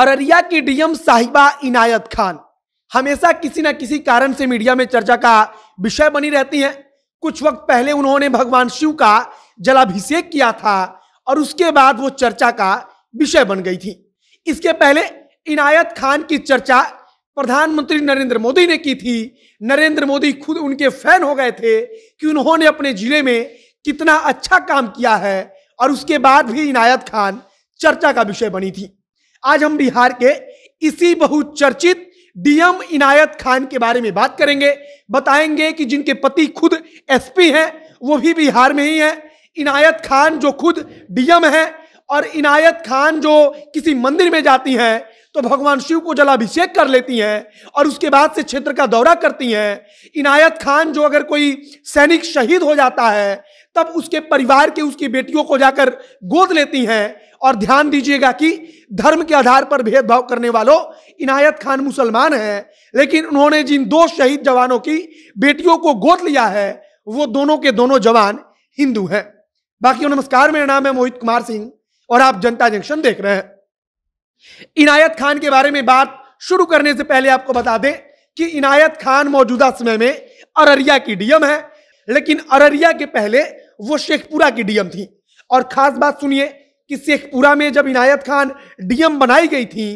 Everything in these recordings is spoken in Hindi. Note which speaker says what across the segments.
Speaker 1: अररिया की डीएम साहिबा इनायत खान हमेशा किसी न किसी कारण से मीडिया में चर्चा का विषय बनी रहती है कुछ वक्त पहले उन्होंने भगवान शिव का जलाभिषेक किया था और उसके बाद वो चर्चा का विषय बन गई थी इसके पहले इनायत खान की चर्चा प्रधानमंत्री नरेंद्र मोदी ने की थी नरेंद्र मोदी खुद उनके फैन हो गए थे कि उन्होंने अपने जिले में कितना अच्छा काम किया है और उसके बाद भी इनायत खान चर्चा का विषय बनी थी आज हम बिहार के इसी बहुचर्चित डीएम इनायत खान के बारे में बात करेंगे बताएंगे कि जिनके पति खुद एसपी हैं वो भी बिहार में ही हैं इनायत खान जो खुद डीएम हैं और इनायत खान जो किसी मंदिर में जाती हैं तो भगवान शिव को जलाभिषेक कर लेती हैं और उसके बाद से क्षेत्र का दौरा करती हैं इनायत खान जो अगर कोई सैनिक शहीद हो जाता है तब उसके परिवार के उसकी बेटियों को जाकर गोद लेती हैं और ध्यान दीजिएगा कि धर्म के आधार पर भेदभाव करने वालों इनायत खान मुसलमान हैं लेकिन उन्होंने जिन दो शहीद जवानों की बेटियों को गोद लिया है वो दोनों के दोनों जवान हिंदू हैं बाकी नमस्कार मेरा नाम है मोहित कुमार सिंह और आप जनता जंक्शन देख रहे हैं इनायत खान के बारे में बात शुरू करने से पहले आपको बता दें कि इनायत खान मौजूदा समय में अररिया की डीएम है लेकिन अररिया के पहले वो शेखपुरा की डीएम थी और खास बात सुनिए कि शेखपुरा में जब इनायत खान डीएम बनाई गई थी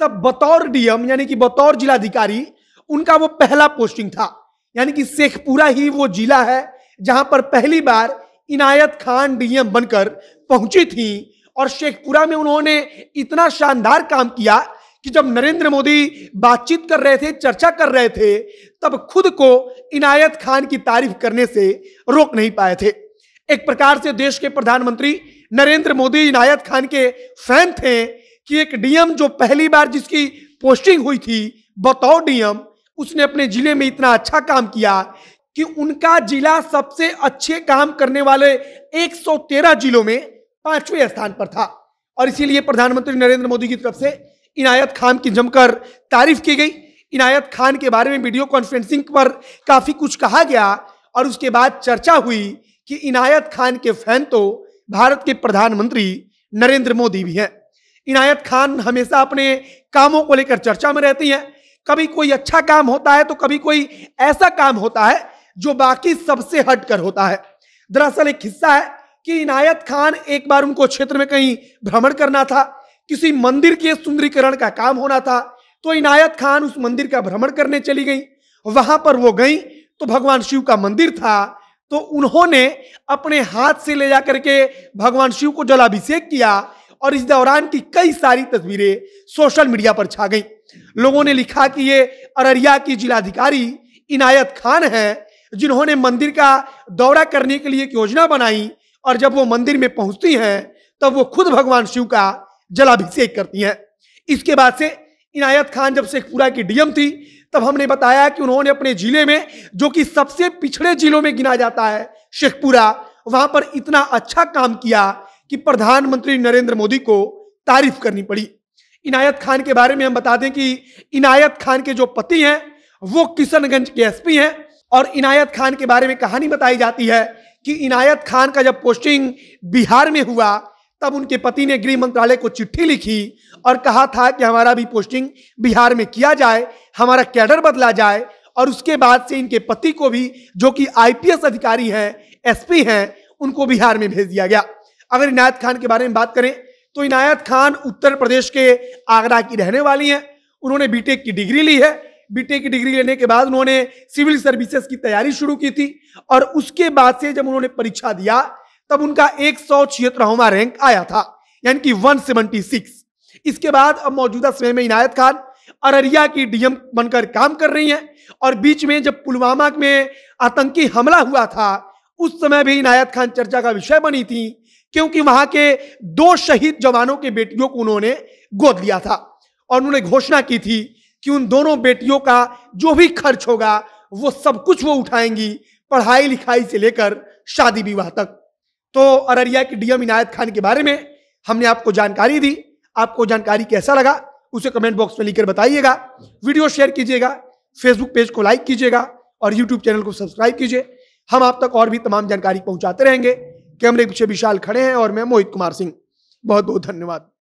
Speaker 1: तब बतौर डीएम यानी कि बतौर जिलाधिकारी उनका वो पहला पोस्टिंग था यानी कि शेखपुरा ही वो जिला है जहां पर पहली बार इनायत खान डीएम बनकर पहुंची थी और शेखपुरा में उन्होंने इतना शानदार काम किया कि जब नरेंद्र मोदी बातचीत कर रहे थे चर्चा कर रहे थे तब खुद को इनायत खान की तारीफ करने से रोक नहीं पाए थे एक प्रकार से देश के प्रधानमंत्री नरेंद्र मोदी इनायत खान के फैन थे कि एक डीएम जो पहली बार जिसकी पोस्टिंग हुई थी बतौर डीएम उसने अपने जिले में इतना अच्छा काम किया कि उनका जिला सबसे अच्छे काम करने वाले 113 जिलों में पांचवें स्थान पर था और इसीलिए प्रधानमंत्री नरेंद्र मोदी की तरफ से इनायत खान की जमकर तारीफ की गई इनायत खान के बारे में वीडियो कॉन्फ्रेंसिंग पर काफ़ी कुछ कहा गया और उसके बाद चर्चा हुई कि इनायत खान के फैन तो भारत के प्रधानमंत्री नरेंद्र मोदी भी हैं इनायत खान हमेशा अपने कामों को लेकर चर्चा में रहती हैं कभी कोई अच्छा काम होता है तो कभी कोई ऐसा काम होता है जो बाकी सबसे हटकर होता है दरअसल एक हिस्सा है कि इनायत खान एक बार उनको क्षेत्र में कहीं भ्रमण करना था किसी मंदिर के सुंदरीकरण का काम होना था तो इनायत खान उस मंदिर का भ्रमण करने चली गई वहां पर वो गई तो भगवान शिव का मंदिर था तो उन्होंने अपने हाथ से ले जाकर के भगवान शिव को जलाभिषेक किया और इस दौरान की कई सारी तस्वीरें सोशल मीडिया पर छा गई लोगों ने लिखा कि ये अररिया की जिलाधिकारी इनायत खान हैं जिन्होंने मंदिर का दौरा करने के लिए एक योजना बनाई और जब वो मंदिर में पहुंचती हैं तब वो खुद भगवान शिव का जलाभिषेक करती हैं इसके बाद से इनायत खान जब शेखपुरा की डीएम थी तब हमने बताया कि उन्होंने अपने जिले में जो कि सबसे पिछड़े जिलों में गिना जाता है शेखपुरा वहां पर इतना अच्छा काम किया कि प्रधानमंत्री नरेंद्र मोदी को तारीफ करनी पड़ी इनायत खान के बारे में हम बता दें कि इनायत खान के जो पति हैं वो किशनगंज के एसपी हैं और इनायत खान के बारे में कहानी बताई जाती है कि इनायत खान का जब पोस्टिंग बिहार में हुआ तब उनके पति ने गृह मंत्रालय को चिट्ठी लिखी और कहा था कि हमारा भी पोस्टिंग बिहार में किया जाए हमारा कैडर बदला जाए और उसके बाद से इनके पति को भी जो कि आईपीएस अधिकारी हैं एसपी हैं उनको बिहार में भेज दिया गया अगर इनायत खान के बारे में बात करें तो इनायत खान उत्तर प्रदेश के आगरा की रहने वाली हैं उन्होंने बीटेक की डिग्री ली है बीटेक की डिग्री लेने के बाद उन्होंने सिविल सर्विसेज की तैयारी शुरू की थी और उसके बाद से जब उन्होंने परीक्षा दिया तब उनका एक सौ छिहत्तरवा रैंक आया था यानी कि वन सिक्स इसके बाद अब मौजूदा समय में इनायत खान अररिया की डीएम बनकर काम कर रही हैं और बीच में जब पुलवामा में आतंकी हमला हुआ था उस समय भी इनायत खान चर्चा का विषय बनी थी क्योंकि वहां के दो शहीद जवानों के बेटियों को उन्होंने गोद लिया था और उन्होंने घोषणा की थी कि उन दोनों बेटियों का जो भी खर्च होगा वो सब कुछ वो उठाएंगी पढ़ाई लिखाई से लेकर शादी विवाह तक तो अररिया की डीएम इनायत खान के बारे में हमने आपको जानकारी दी आपको जानकारी कैसा लगा उसे कमेंट बॉक्स में लिखकर बताइएगा वीडियो शेयर कीजिएगा फेसबुक पेज को लाइक कीजिएगा और यूट्यूब चैनल को सब्सक्राइब कीजिए हम आप तक और भी तमाम जानकारी पहुंचाते रहेंगे कैमरे पीछे विशाल खड़े हैं और मैं मोहित कुमार सिंह बहुत बहुत धन्यवाद